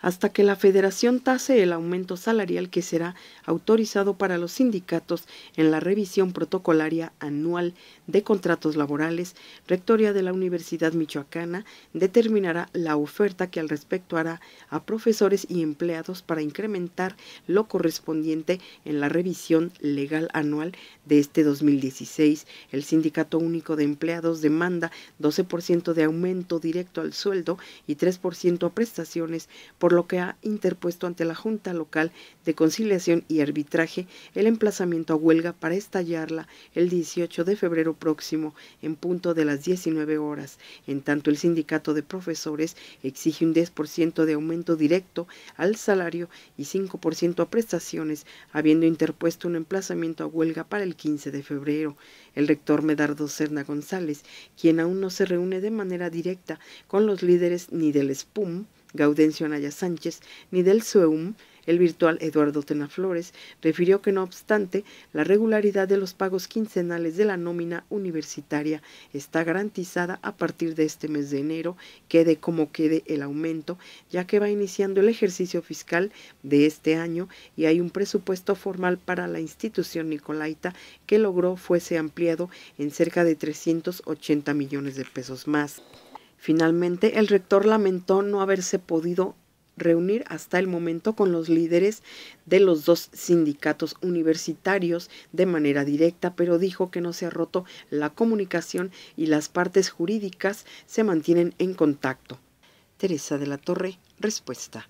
hasta que la federación tase el aumento salarial que será autorizado para los sindicatos en la revisión protocolaria anual de contratos laborales, Rectoría de la Universidad Michoacana determinará la oferta que al respecto hará a profesores y empleados para incrementar lo correspondiente en la revisión legal anual de este 2016. El Sindicato Único de Empleados demanda 12% de aumento directo al sueldo y 3% a prestaciones por por lo que ha interpuesto ante la Junta Local de Conciliación y Arbitraje el emplazamiento a huelga para estallarla el 18 de febrero próximo en punto de las 19 horas. En tanto, el sindicato de profesores exige un 10% de aumento directo al salario y 5% a prestaciones, habiendo interpuesto un emplazamiento a huelga para el 15 de febrero. El rector Medardo Serna González, quien aún no se reúne de manera directa con los líderes ni del SPUM, Gaudencio Anaya Sánchez, ni del SUEUM, el virtual Eduardo Tenaflores refirió que no obstante, la regularidad de los pagos quincenales de la nómina universitaria está garantizada a partir de este mes de enero, quede como quede el aumento, ya que va iniciando el ejercicio fiscal de este año y hay un presupuesto formal para la institución nicolaita que logró fuese ampliado en cerca de 380 millones de pesos más. Finalmente, el rector lamentó no haberse podido reunir hasta el momento con los líderes de los dos sindicatos universitarios de manera directa, pero dijo que no se ha roto la comunicación y las partes jurídicas se mantienen en contacto. Teresa de la Torre, respuesta.